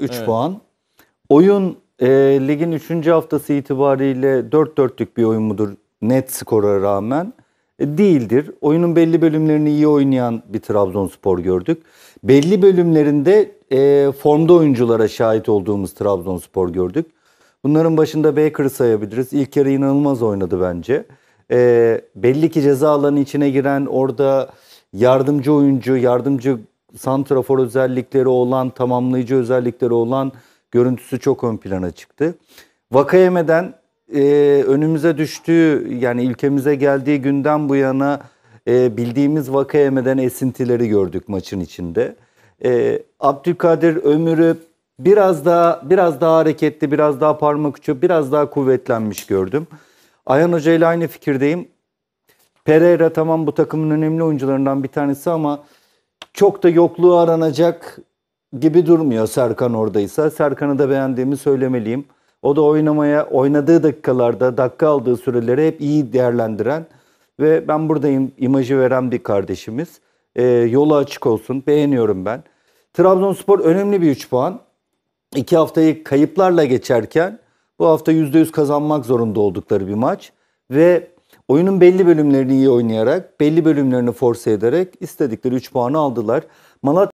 3 evet. puan. Oyun e, ligin 3. haftası itibariyle 4-4'lük bir oyun mudur net skora rağmen? E, değildir. Oyunun belli bölümlerini iyi oynayan bir Trabzonspor gördük. Belli bölümlerinde e, formda oyunculara şahit olduğumuz Trabzonspor gördük. Bunların başında Baker'ı sayabiliriz. İlk yarı inanılmaz oynadı bence. E, belli ki ceza alanı içine giren orada yardımcı oyuncu, yardımcı santrafor özellikleri olan, tamamlayıcı özellikleri olan görüntüsü çok ön plana çıktı. Vakayeme'den e, önümüze düştüğü yani ülkemize geldiği günden bu yana e, bildiğimiz Vakayeme'den esintileri gördük maçın içinde. E, Abdülkadir Ömür'ü biraz daha biraz daha hareketli, biraz daha parmak ucu, biraz daha kuvvetlenmiş gördüm. Ayhan Hoca ile aynı fikirdeyim. Pereira tamam bu takımın önemli oyuncularından bir tanesi ama çok da yokluğu aranacak gibi durmuyor Serkan oradaysa. Serkan'ı da beğendiğimi söylemeliyim. O da oynamaya oynadığı dakikalarda dakika aldığı süreleri hep iyi değerlendiren ve ben buradayım imajı veren bir kardeşimiz. E, yolu açık olsun. Beğeniyorum ben. Trabzonspor önemli bir 3 puan. 2 haftayı kayıplarla geçerken bu hafta %100 kazanmak zorunda oldukları bir maç. Ve Oyunun belli bölümlerini iyi oynayarak, belli bölümlerini force ederek istedikleri 3 puanı aldılar. Malatya